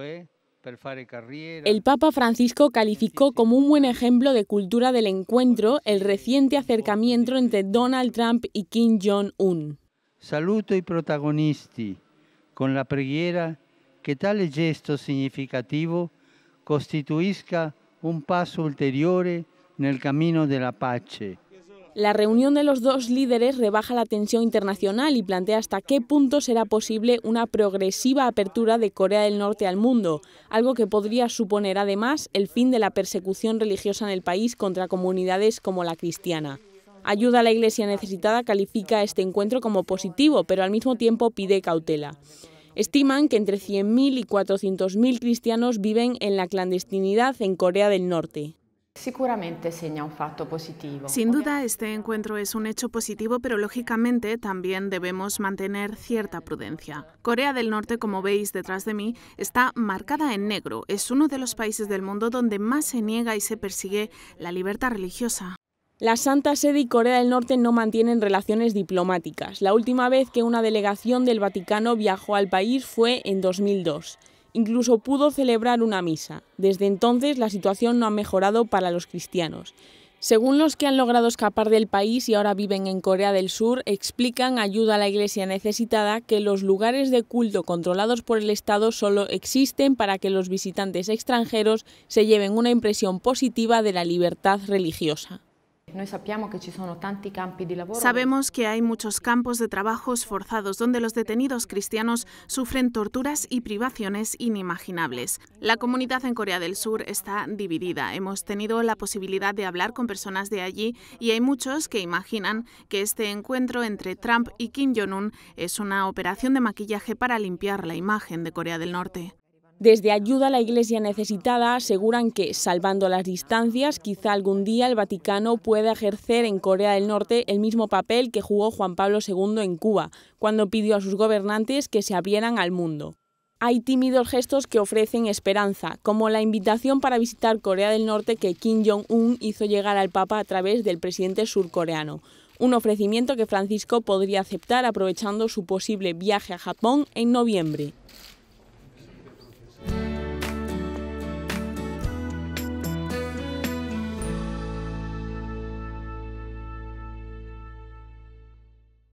¿eh? El Papa Francisco calificó como un buen ejemplo de cultura del encuentro el reciente acercamiento entre Donald Trump y Kim Jong-un. Saluto los protagonisti con la preghiera que tal gesto significativo costituisca un paso ulteriore el camino de la pace. La reunión de los dos líderes rebaja la tensión internacional y plantea hasta qué punto será posible una progresiva apertura de Corea del Norte al mundo, algo que podría suponer además el fin de la persecución religiosa en el país contra comunidades como la cristiana. Ayuda a la Iglesia necesitada califica este encuentro como positivo, pero al mismo tiempo pide cautela. Estiman que entre 100.000 y 400.000 cristianos viven en la clandestinidad en Corea del Norte. Seguramente seña un facto positivo. Sin duda, este encuentro es un hecho positivo, pero lógicamente también debemos mantener cierta prudencia. Corea del Norte, como veis detrás de mí, está marcada en negro. Es uno de los países del mundo donde más se niega y se persigue la libertad religiosa. La Santa Sede y Corea del Norte no mantienen relaciones diplomáticas. La última vez que una delegación del Vaticano viajó al país fue en 2002. Incluso pudo celebrar una misa. Desde entonces la situación no ha mejorado para los cristianos. Según los que han logrado escapar del país y ahora viven en Corea del Sur, explican ayuda a la iglesia necesitada que los lugares de culto controlados por el Estado solo existen para que los visitantes extranjeros se lleven una impresión positiva de la libertad religiosa. Sabemos que hay muchos campos de trabajos forzados donde los detenidos cristianos sufren torturas y privaciones inimaginables. La comunidad en Corea del Sur está dividida. Hemos tenido la posibilidad de hablar con personas de allí y hay muchos que imaginan que este encuentro entre Trump y Kim Jong-un es una operación de maquillaje para limpiar la imagen de Corea del Norte. Desde Ayuda a la Iglesia Necesitada aseguran que, salvando las distancias, quizá algún día el Vaticano pueda ejercer en Corea del Norte el mismo papel que jugó Juan Pablo II en Cuba, cuando pidió a sus gobernantes que se abrieran al mundo. Hay tímidos gestos que ofrecen esperanza, como la invitación para visitar Corea del Norte que Kim Jong-un hizo llegar al Papa a través del presidente surcoreano, un ofrecimiento que Francisco podría aceptar aprovechando su posible viaje a Japón en noviembre.